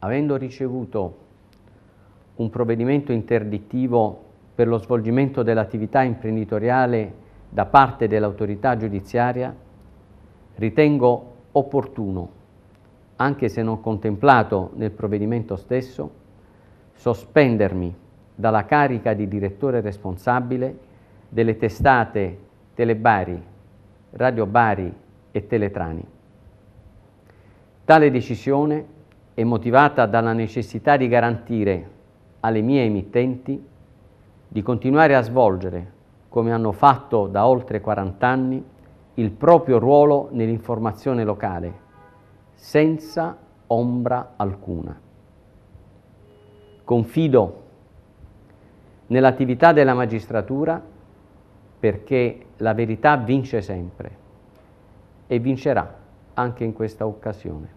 avendo ricevuto un provvedimento interdittivo per lo svolgimento dell'attività imprenditoriale da parte dell'autorità giudiziaria, ritengo opportuno, anche se non contemplato nel provvedimento stesso, sospendermi dalla carica di direttore responsabile delle testate Telebari, Radio Bari e Teletrani. Tale decisione è motivata dalla necessità di garantire alle mie emittenti di continuare a svolgere, come hanno fatto da oltre 40 anni, il proprio ruolo nell'informazione locale, senza ombra alcuna. Confido nell'attività della magistratura perché la verità vince sempre e vincerà anche in questa occasione.